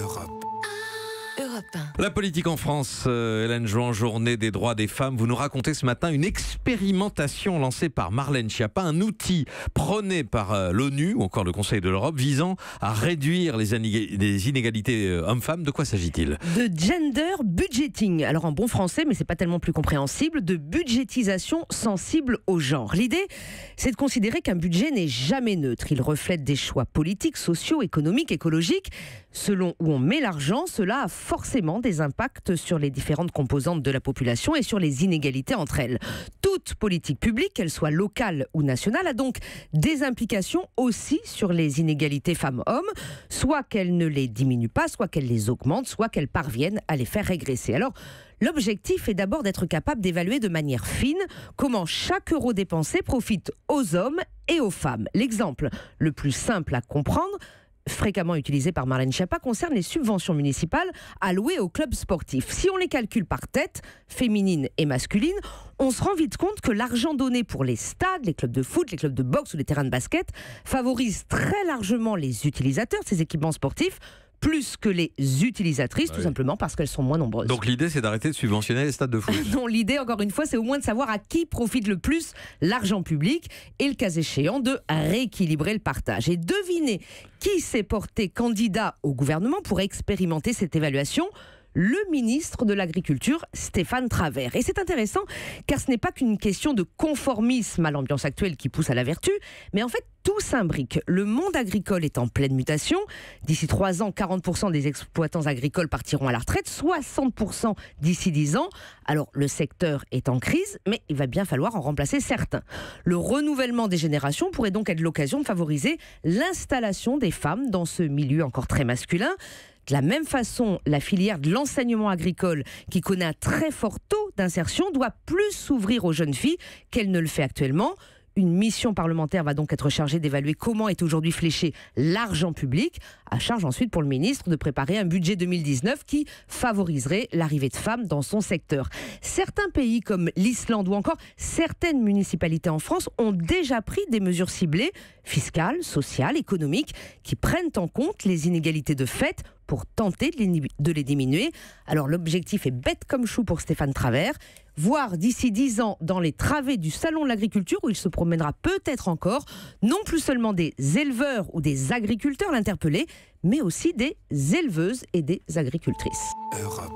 Europe. La politique en France, euh, Hélène Jouan, journée des droits des femmes. Vous nous racontez ce matin une expérimentation lancée par Marlène Schiappa, un outil prôné par euh, l'ONU ou encore le Conseil de l'Europe visant à réduire les, inégalités euh, hommes-femmes. De quoi s'agit-il De gender budgeting. Alors en bon français, mais c'est pas tellement plus compréhensible, de budgétisation sensible au genre. L'idée, c'est de considérer qu'un budget n'est jamais neutre. Il reflète des choix politiques, sociaux, économiques, écologiques. Selon où on met l'argent, cela a forcément des impacts sur les différentes composantes de la population et sur les inégalités entre elles. Toute politique publique, qu'elle soit locale ou nationale, a donc des implications aussi sur les inégalités femmes-hommes, soit qu'elle ne les diminue pas, soit qu'elle les augmente, soit qu'elle parvienne à les faire régresser. Alors, L'objectif est d'abord d'être capable d'évaluer de manière fine comment chaque euro dépensé profite aux hommes et aux femmes. L'exemple le plus simple à comprendre, fréquemment utilisée par Marlène Schiappa concerne les subventions municipales allouées aux clubs sportifs. Si on les calcule par tête, féminine et masculine, on se rend vite compte que l'argent donné pour les stades, les clubs de foot, les clubs de boxe ou les terrains de basket favorise très largement les utilisateurs de ces équipements sportifs plus que les utilisatrices, ah tout simplement parce qu'elles sont moins nombreuses. Donc l'idée, c'est d'arrêter de subventionner les stades de foot. non, l'idée, encore une fois, c'est au moins de savoir à qui profite le plus l'argent public et le cas échéant de rééquilibrer le partage. Et devinez qui s'est porté candidat au gouvernement pour expérimenter cette évaluation le ministre de l'Agriculture, Stéphane Travert. Et c'est intéressant car ce n'est pas qu'une question de conformisme à l'ambiance actuelle qui pousse à la vertu, mais en fait tout s'imbrique. Le monde agricole est en pleine mutation. D'ici trois ans, 40% des exploitants agricoles partiront à la retraite, 60% d'ici dix ans. Alors le secteur est en crise, mais il va bien falloir en remplacer certains. Le renouvellement des générations pourrait donc être l'occasion de favoriser l'installation des femmes dans ce milieu encore très masculin. De la même façon, la filière de l'enseignement agricole, qui connaît un très fort taux d'insertion, doit plus s'ouvrir aux jeunes filles qu'elle ne le fait actuellement. Une mission parlementaire va donc être chargée d'évaluer comment est aujourd'hui fléché l'argent public, à charge ensuite pour le ministre de préparer un budget 2019 qui favoriserait l'arrivée de femmes dans son secteur. Certains pays comme l'Islande ou encore certaines municipalités en France ont déjà pris des mesures ciblées, fiscales, sociales, économiques, qui prennent en compte les inégalités de fait pour tenter de les, diminuer. Alors l'objectif est bête comme chou pour Stéphane Travers, voir d'ici dix ans dans les travées du Salon de l'agriculture où il se promènera peut-être encore, non plus seulement des éleveurs ou des agriculteurs l'interpeller, mais aussi des éleveuses et des agricultrices. Europe.